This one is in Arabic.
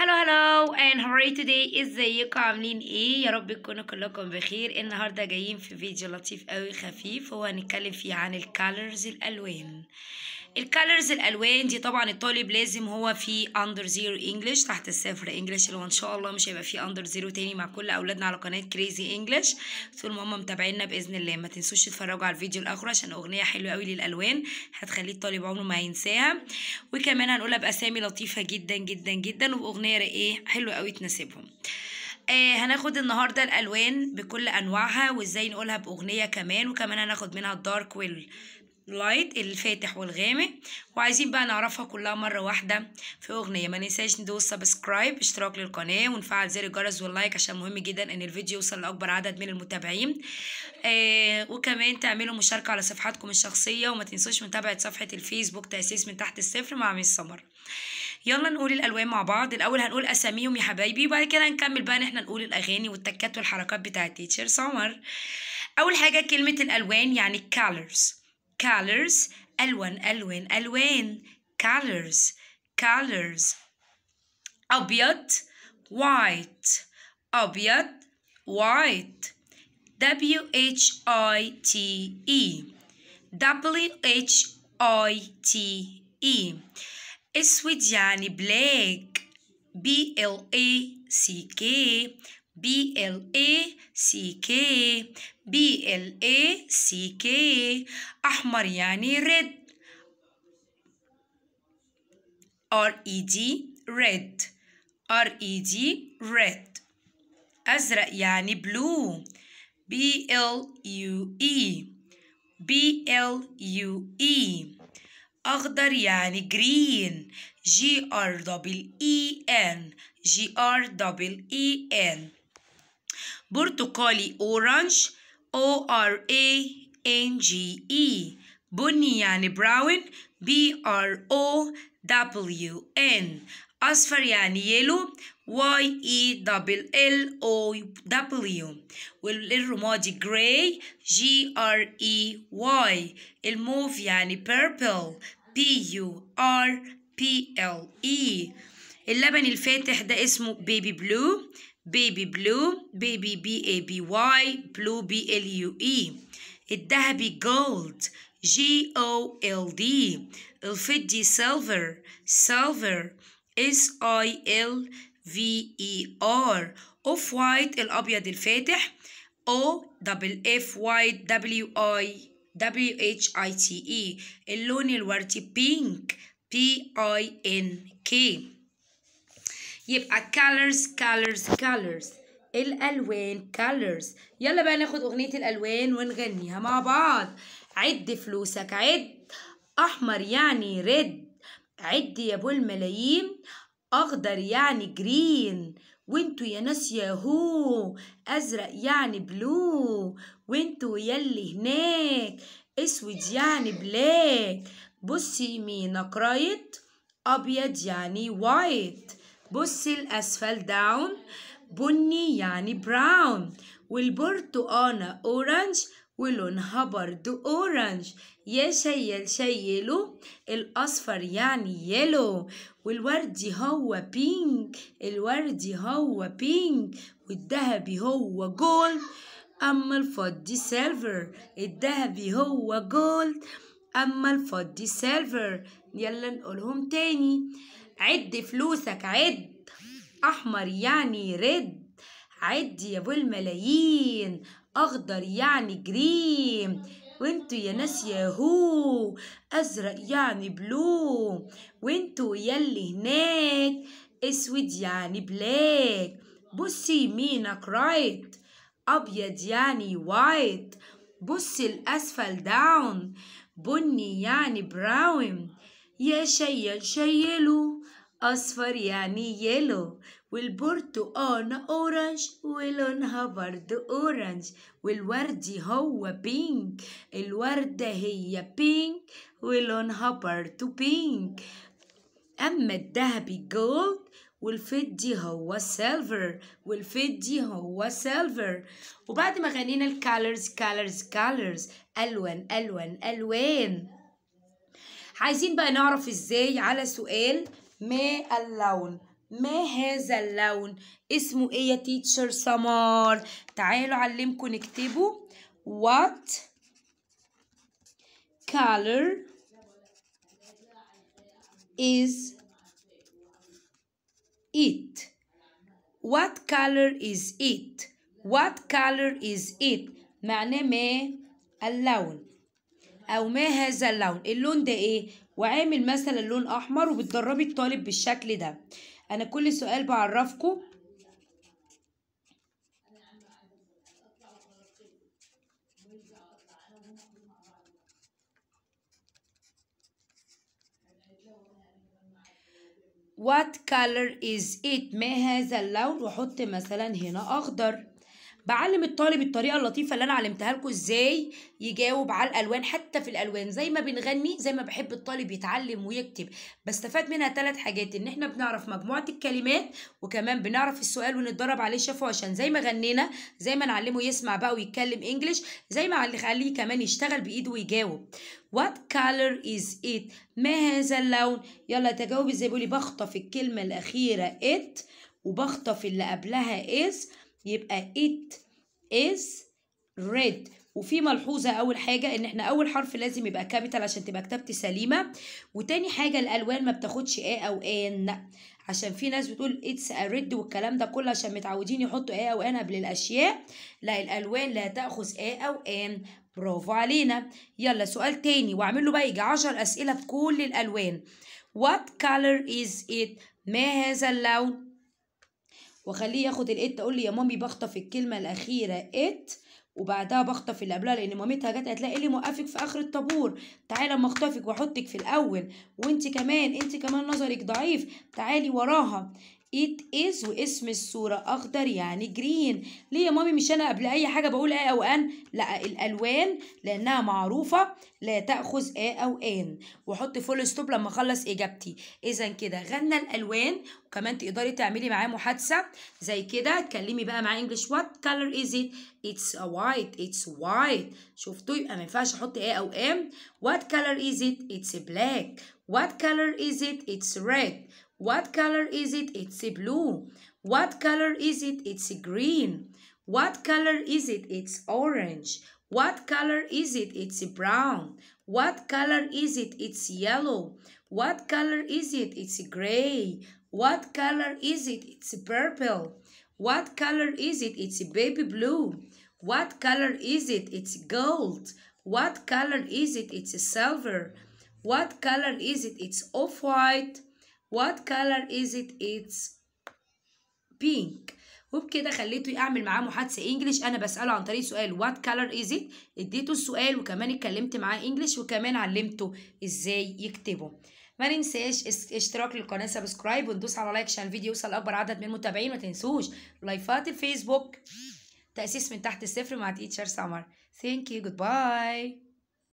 هلو هلو and hooray توداي ازيكم عاملين ايه يا رب تكونوا كلكم بخير النهارده جايين في فيديو لطيف قوي خفيف هو هنتكلم فيه عن الكالرز الالوان الكالرز الالوان دي طبعا الطالب لازم هو في اندر زيرو انجلش تحت الصفر انجلش اللي هو ان شاء الله مش هيبقى في اندر زيرو تاني مع كل اولادنا على قناه كريزي انجلش طول ما هم متابعينا باذن الله ما تنسوش تتفرجوا على الفيديو الاخر عشان اغنيه حلوه قوي للالوان هتخلي الطالب عمره ما هينساها وكمان هنقولها باسامي لطيفه جدا جدا جدا وباغنيه ايه حلوه قوي تناسبهم آه هناخد النهارده الالوان بكل انواعها وازاي نقولها باغنيه كمان وكمان هناخد منها الدارك وال لايت الفاتح والغامق وعايزين بقى نعرفها كلها مرة واحدة في أغنية ما ننساش ندوس سبسكرايب اشتراك للقناة ونفعل زر الجرس واللايك عشان مهم جدا ان الفيديو يوصل لأكبر عدد من المتابعين آه وكمان تعملوا مشاركة على صفحاتكم الشخصية وما تنسوش متابعة صفحة الفيسبوك تأسيس من تحت الصفر مع ميس سمر يلا نقول الالوان مع بعض الاول هنقول اساميهم يا حبايبي وبعد كده هنكمل بقى ان احنا نقول الاغاني والتكات والحركات بتاعه تيتشر سمر اول حاجه كلمه الالوان يعني colors colors ألوان ألوان ألوان colors colors أبيض white أبيض white W H I T E W H I T E اسود يعني black B L A C K B L A C K B L A C K أحمر يعني red R E D red R E D red أزرق يعني blue B L U E B L U E أخضر يعني green G R W E N G R W E N برتقالي أورانج O R A N G E بني يعني براون B R O W N أصفر يعني يلو Y E double L O W والرمادي gray G R E Y الموف يعني purple P U R P L E اللبن الفاتح ده اسمه بيبي بلو بيبي بلو بيبي بي اي بي واي بلو بي ال يو اي الذهبي جولد جي او ال دي الفضي سيلفر سيلفر اس اي ال في اي ار اوف وايت الابيض الفاتح او دبل اف وايت دبليو اي دبليو اتش اي تي اي اللون الوردي بينك بي اي ان كي يبقى colors colors colors الالوان colors يلا بقى ناخد اغنيه الالوان ونغنيها مع بعض عد فلوسك عد احمر يعني ريد عد يا ابو الملايين اخضر يعني جرين وانتوا يا ناس ياهو ازرق يعني بلو وانتوا اللي هناك اسود يعني بلاك بصي يمينك رايت ابيض يعني وايت بصي الأسفل داون بني يعني براون والبرتقانة أورانج ولونها برضو أورانج يشيل شيلو الأصفر يعني يلو والوردي هو بينك الوردي هو بينك والذهبي هو جولد أما الفضي سيلفر الذهبي هو جولد أما الفضي سيلفر يلا نقولهم تاني عد فلوسك عد أحمر يعني رد عد يا أبو الملايين أخضر يعني جريم وانتوا يا ناس ياهو أزرق يعني بلو وانتوا يلي هناك أسود يعني بلاك بصي يمينك رايت أبيض يعني وايت بصي الأسفل داون بني يعني براون يا شيل شيلو أصفر يعني يلو والبرتقانة أورانج ولونها برضو أورانج والوردي هو بينك الوردة هي بينك ولونها برضو بينك أما الذهبي جولد والفضي هو سيلفر والفضي هو سيلفر وبعد ما غنينا الكالرز كالرز كالرز ألوان ألوان ألوان عايزين بقى نعرف إزاي على سؤال ما اللون ما هذا اللون اسمه ايه يا تيتشر سمار تعالوا علمكم نكتبه what color is it what color is it what color is it معناه ما اللون او ما هذا اللون اللون ده ايه وعامل مثلا لون احمر وبتدربي الطالب بالشكل ده انا كل سؤال بعرفكم what color is it ما هذا اللون وحط مثلا هنا أخضر بعلم الطالب الطريقه اللطيفه اللي انا علمتها لكم ازاي يجاوب على الالوان حتى في الالوان زي ما بنغني زي ما بحب الطالب يتعلم ويكتب بستفاد منها ثلاث حاجات ان احنا بنعرف مجموعه الكلمات وكمان بنعرف السؤال ونتدرب عليه شافه عشان زي ما غنينا زي ما نعلمه يسمع بقى ويتكلم انجلش زي ما نخليه كمان يشتغل بايده ويجاوب What color is it ما هذا اللون يلا تجاوب ازاي بقولي بخطف الكلمه الاخيره it وبخطف اللي قبلها is يبقى it is red وفي ملحوظة أول حاجة إن إحنا أول حرف لازم يبقى كابيتال عشان تبقى كتبت سليمة وتاني حاجة الألوان ما بتاخدش A أو N عشان في ناس بتقول اتس red والكلام ده كله عشان متعودين يحطوا A أو N قبل الأشياء لا الألوان لا تأخذ A أو N برافو علينا يلا سؤال تاني وأعمل له بقى يجي 10 أسئلة في كل الألوان What color is it؟ ما هذا اللون؟ واخليه ياخد الات اقول لي يا مامي بخطف الكلمه الاخيره ات وبعدها بخطف اللي قبلها لان مامتها جت هتلاقي إيه اللي موقفك في اخر الطابور تعالى اما اخطفك واحطك في الاول وانت كمان انت كمان نظرك ضعيف تعالي وراها it is واسم الصورة أخضر يعني جرين ليه يا مامي مش أنا قبل أي حاجة بقول آه أو أن لا الألوان لأنها معروفة لا تأخذ آه أو أن وحط فول ستوب لما أخلص إجابتي إذا كده غنى الألوان وكمان تقدري تعملي معاه محادثة زي كده اتكلمي بقى معاه إنجلش وات كلر إز إت اتس وايت اتس وايت شفتوا يبقى ما ينفعش أحط آه أو أن وات كلر إز إت اتس بلاك وات كلر إز إت اتس red What color is it? It's blue. What color is it? It's green. What color is it? It's orange. What color is it? It's brown. What color is it? It's yellow. What color is it? It's gray. What color is it? It's purple. What color is it? It's baby blue. What color is it? It's gold. What color is it? It's silver. What color is it? It's off-white. What color is it? It's pink. وبكده خليته يعمل معاه محادثه انجلش انا بساله عن طريق سؤال وات كلر از ات اديته السؤال وكمان اتكلمت معاه انجلش وكمان علمته ازاي يكتبه ما ننساش اشتراك للقناه سبسكرايب وندوس على لايك عشان الفيديو يوصل لاكبر عدد من المتابعين ما تنسوش لايفات الفيسبوك تاسيس من تحت الصفر مع تيتشر سمر Thank you. جود باي